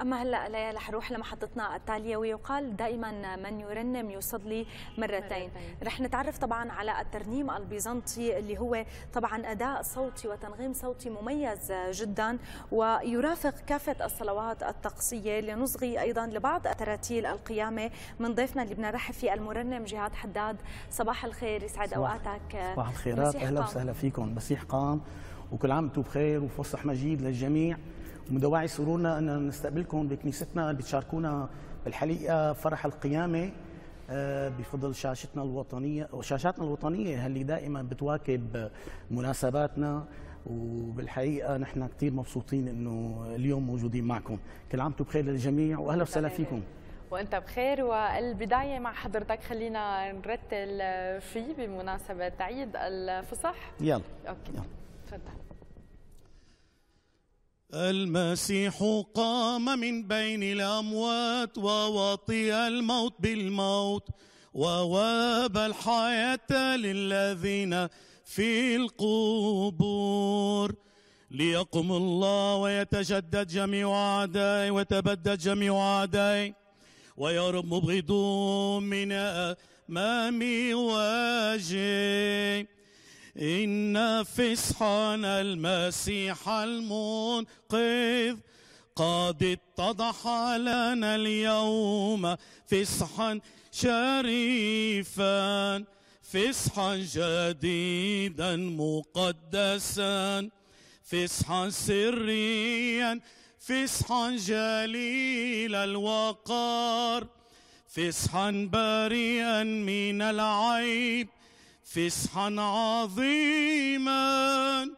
أما هلا ليا رح لمحطتنا التالية ويقال دائما من يرنم يصلي مرتين رح نتعرف طبعا على الترنيم البيزنطي اللي هو طبعا أداء صوتي وتنغيم صوتي مميز جدا ويرافق كافة الصلوات الطقسية لنصغي أيضا لبعض التراتيل القيامة من ضيفنا اللي بنرحب فيه المرنم جهاد حداد صباح الخير يسعد أوقاتك صباح الخيرات أهلا وسهلا فيكم مسيح قام وكل عام وانتم بخير وفصح مجيد للجميع ومدواعي سرورنا أن نستقبلكم بكنيستنا اللي بتشاركونا بالحقيقة فرح القيامة آه، بفضل شاشتنا الوطنية وشاشاتنا الوطنية اللي دائما بتواكب مناسباتنا وبالحقيقة نحن كثير مبسوطين أنه اليوم موجودين معكم كل عام وانتم بخير للجميع وأهلا وسهلا فيكم وانت بخير والبدايه مع حضرتك خلينا نرتل فيه بمناسبه عيد الفصح يلا اوكي يلا. تفضل المسيح قام من بين الأموات ووطئ الموت بالموت وواب الحياة للذين في القبور ليقم الله ويتجدد جميع أعدائي وتبدد جميع أعدائي ويرب مبغضون من أمامي وجهي إن فصحنا المسيح المنقذ قد اتضح لنا اليوم فصحا شريفا فصحا جديدا مقدسا فصحا سريا فصحا جليل الوقار فصحا بريئا من العيب فصحا عظيما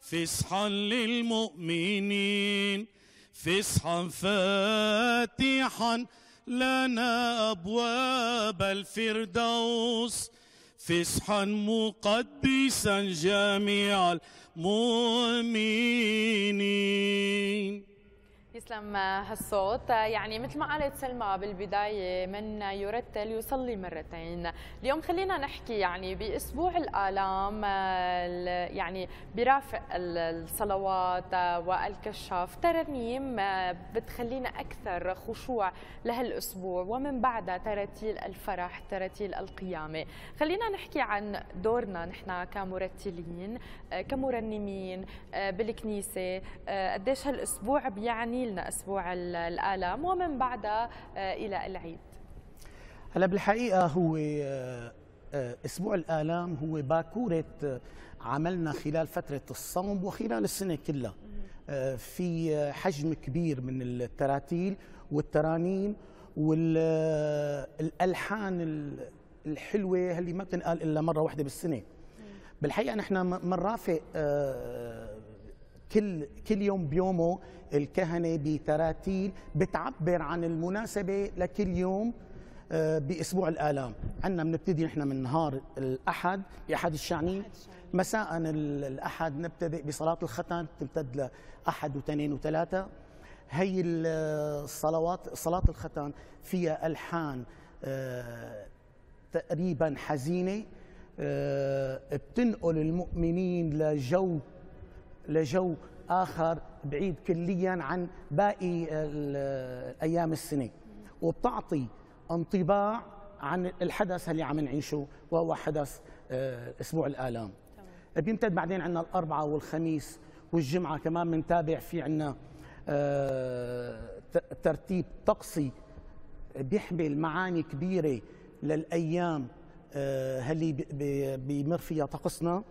فصحا للمؤمنين فصحا فاتحا لنا أبواب الفردوس فصحا مقدسا جميع المؤمنين يسلم هالصوت يعني مثل ما قالت سلمى بالبداية من يرتل يصلي مرتين اليوم خلينا نحكي يعني بأسبوع الآلام يعني برافق الصلوات والكشاف ترانيم بتخلينا أكثر خشوع لهالأسبوع ومن بعدها تراتيل الفرح تراتيل القيامة خلينا نحكي عن دورنا نحن كمرتلين كمرنمين بالكنيسة قديش هالأسبوع بيعني لنا أسبوع الآلام ومن بعدها آه، إلى العيد هلا بالحقيقة هو آه، آه، أسبوع الآلام هو باكورة عملنا خلال فترة الصوم وخلال السنة كلها في حجم كبير من التراتيل والترانيم والألحان الحلوة اللي ما بتنقال إلا مرة واحدة بالسنة بالحقيقة نحن بنرافق كل كل يوم بيومه الكهنه بتراتيل بتعبر عن المناسبه لكل يوم آه، باسبوع الالام عندنا بنبتدي نحن من نهار الاحد احد الشعني مساء الاحد نبتدئ بصلاه الختان تمتد لاحد واثنين وثلاثه هي الصلوات صلاه الختان فيها الحان آه، تقريبا حزينه آه، بتنقل المؤمنين لجو لجو آخر بعيد كليا عن باقي أيام السنة وبتعطي انطباع عن الحدث اللي عم نعيشه وهو حدث آه، أسبوع الآلام بيمتد بعدين عندنا الأربعة والخميس والجمعة كمان بنتابع في عندنا آه، ترتيب طقسي بيحمل معاني كبيرة للأيام هاللي آه، بيمر فيها طقسنا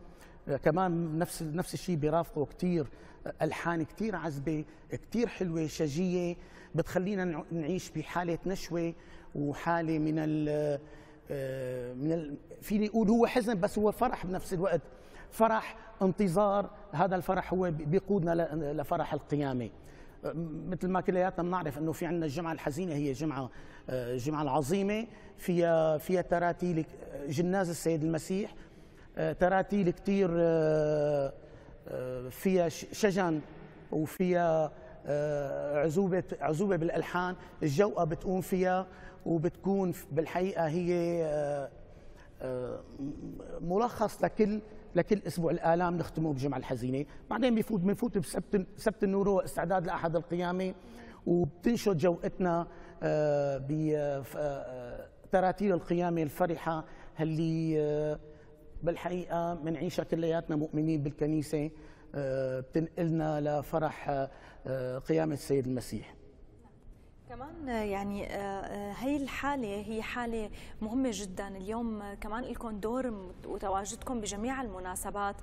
كمان نفس نفس الشيء بيرافقه كثير الحان كثير عذبه كثير حلوه شجيه بتخلينا نعيش بحاله نشوه وحاله من ال آه، من ال فيني اقول هو حزن بس هو فرح بنفس الوقت فرح انتظار هذا الفرح هو بيقودنا لفرح القيامه مثل ما كلياتنا بنعرف انه في عندنا الجمعه الحزينه هي جمعه الجمعه آه، العظيمه فيها فيها تراتيل آه، جناز السيد المسيح تراتيل كثير آه، آه، فيها شجن وفيها آه، عزوبه عزوبه بالالحان الجوقه بتقوم فيها وبتكون بالحقيقه هي ملخص لكل لكل اسبوع الالام نختمه بجمعه الحزينه بعدين بيفوت بنفوت بسبت سبت النور استعداد لاحد القيامه وبتنشد جوقتنا بتراتيل القيامه الفرحه اللي بالحقيقه بنعيشها كلياتنا مؤمنين بالكنيسه آه، بتنقلنا لفرح آه، قيامه السيد المسيح كمان يعني هي آه، آه، الحالة هي حالة مهمة جدا اليوم آه، كمان لكم دور وتواجدكم بجميع المناسبات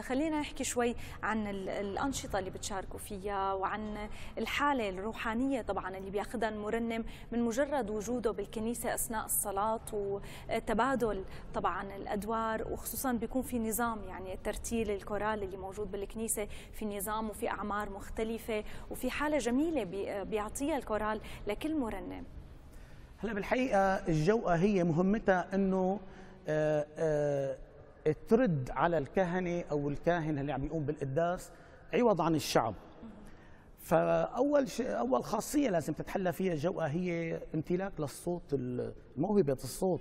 خلينا نحكي شوي عن الأنشطة اللي بتشاركوا فيها وعن الحالة الروحانية طبعا اللي بياخذها المرنم من مجرد وجوده بالكنيسة أثناء الصلاة وتبادل طبعا الأدوار وخصوصا بيكون في نظام يعني الترتيل الكورال اللي موجود بالكنيسة في نظام وفي أعمار مختلفة وفي حالة جميلة بيعطيها الكورال المجال لكل مرنم هلا بالحقيقه الجوقه هي مهمتها انه آه، آه، ترد على الكهنه او الكاهن اللي عم يقوم بالقداس عوض عن الشعب فاول شيء اول خاصيه لازم تتحلى فيها الجوقه هي امتلاك للصوت موهبه الصوت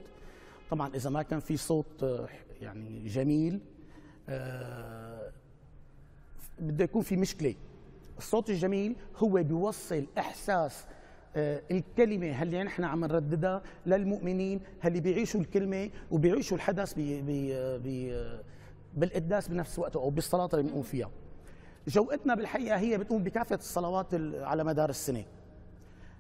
طبعا اذا ما كان في صوت آه، يعني جميل بده يكون في مشكله الصوت الجميل هو بيوصل احساس آه، الكلمة هل نحن عم نرددها للمؤمنين هل بيعيشوا الكلمة وبيعيشوا الحدث بي بي بي بالقداس بنفس وقته أو بالصلاة اللي بنقوم فيها جوقتنا بالحقيقة هي بتقوم بكافة الصلوات على مدار السنة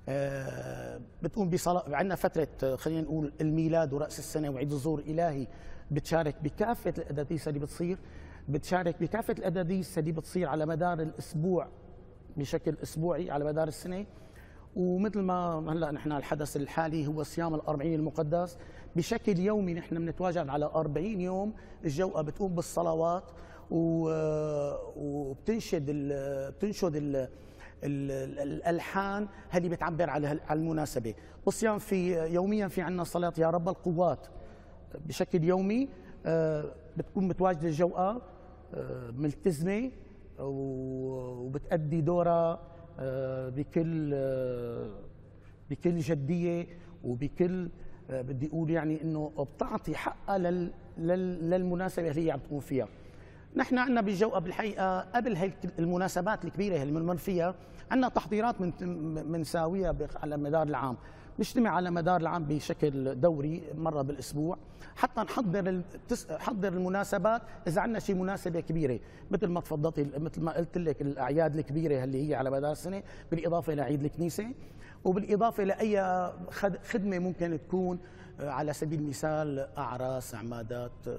آه، بتقوم بصلاة عندنا فترة خلينا نقول الميلاد ورأس السنة وعيد الظهور الإلهي بتشارك بكافة الأداديس اللي بتصير بتشارك بكافة الأداديس اللي بتصير على مدار الأسبوع بشكل أسبوعي على مدار السنة ومثل ما هلا نحن الحدث الحالي هو صيام الأربعين المقدس بشكل يومي نحن بنتواجد على 40 يوم الجوقة بتقوم بالصلوات وبتنشد ال بتنشد ال الالحان هذه بتعبر على المناسبه بالصيام في يوميا في عندنا صلاه يا رب القوات بشكل يومي آه، بتكون متواجده الجوقه آه، ملتزمه وبتأدي دورها آه، بكل آه، بكل جديه وبكل آه، بدي اقول يعني انه بتعطي حقها للمناسبه اللي هي عم تقوم فيها. نحن عندنا بالجوقة بالحقيقة قبل هي المناسبات الكبيرة اللي بنمر فيها عندنا تحضيرات من بنساويها على مدار العام، نجتمع على مدار العام بشكل دوري مره بالاسبوع حتى نحضر حضر المناسبات اذا عندنا شيء مناسبه كبيره مثل ما تفضلتي مثل ما قلت لك الاعياد الكبيره اللي هي على مدار السنه بالاضافه لعيد الكنيسه وبالاضافه لاي خدمه ممكن تكون آه، على سبيل المثال اعراس عمادات آه،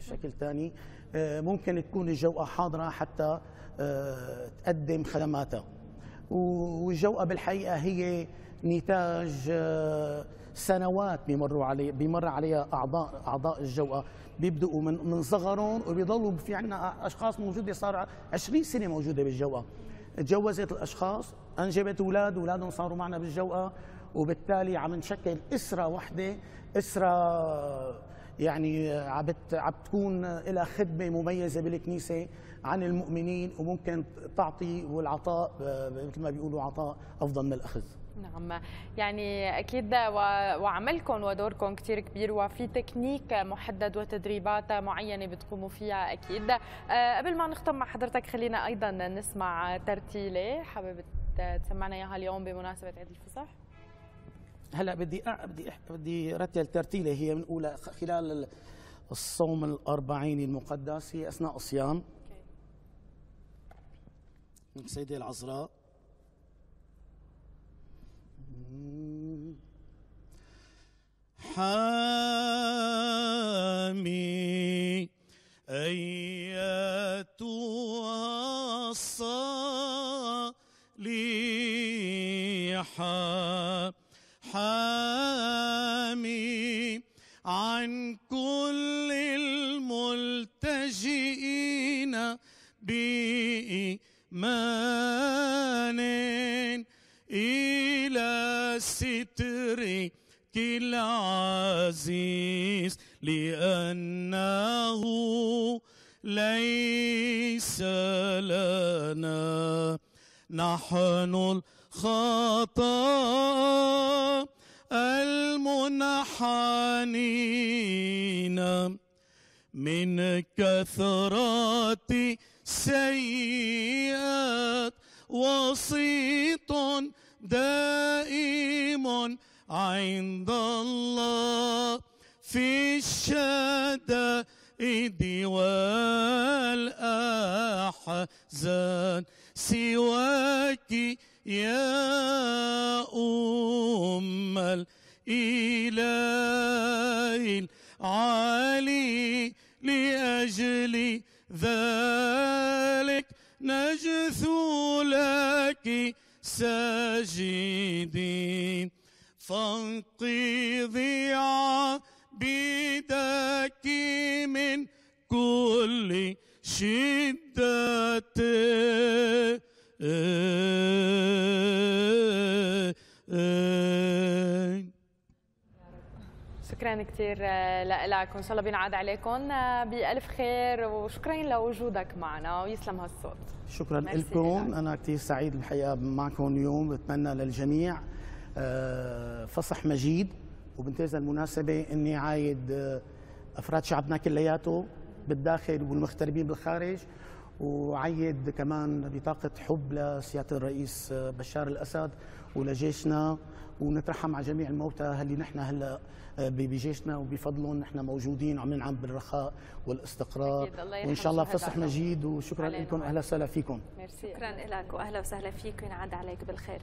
شكل ثاني آه، ممكن تكون الجوقه حاضره حتى تقدم خدماتها والجوقه بالحقيقه هي نتاج آه، سنوات بيمروا عليه بيمر عليها اعضاء اعضاء الجوقه بيبداوا من من صغرهم وبيضلوا في عندنا اشخاص موجوده صار 20 سنه موجوده بالجوقه تجوزت الاشخاص انجبت اولاد اولادهم صاروا معنا بالجوقه وبالتالي عم نشكل اسره وحده اسره آه، يعني آه، عم تكون لها خدمه مميزه بالكنيسه عن المؤمنين وممكن تعطي والعطاء مثل ما بيقولوا عطاء افضل من الاخذ نعم يعني اكيد وعملكم ودوركم كثير كبير وفي تكنيك محدد وتدريبات معينه بتقوموا فيها اكيد آه، قبل ما نختم مع حضرتك خلينا ايضا نسمع ترتيله حابب تسمعنا اياها اليوم بمناسبه عيد الفصح هلا بدي أ... بدي بدي رتل ترتيله هي من اولى خلال الصوم الأربعين المقدس هي اثناء الصيام okay. السيده العذراء حامي أيتها الصالحة حامي عن كل الملتجئين بإيمان إلى سترك العزيز لأنه ليس لنا نحن الخطأ المنحنين من كثرة سيئات وسيط دائم عند الله في الشدائد والأحزان سواك يا أم الإله العلي لأجل ذلك نجثو لك ساجدين فانقضي عبيدك من كل شدة شكرا كثير آه، لك وان شاء الله بينعاد عليكم آه، بألف خير وشكرا لوجودك معنا ويسلم هالصوت شكرا لكم انا كثير سعيد الحقيقه معكم اليوم بتمنى للجميع آه، فصح مجيد وبنتهز المناسبه اني عايد افراد شعبنا كلياته بالداخل والمغتربين بالخارج وعيد كمان بطاقة حب لسيادة الرئيس بشار الأسد ولجيشنا ونترحم على جميع الموتى اللي نحن هلا بجيشنا وبفضلهم نحن موجودين وعم ننعم بالرخاء والاستقرار وان شاء الله فصح مجيد وشكرا لكم اهلا وسهلا فيكم شكرا لك واهلا وسهلا فيك وينعاد عليك بالخير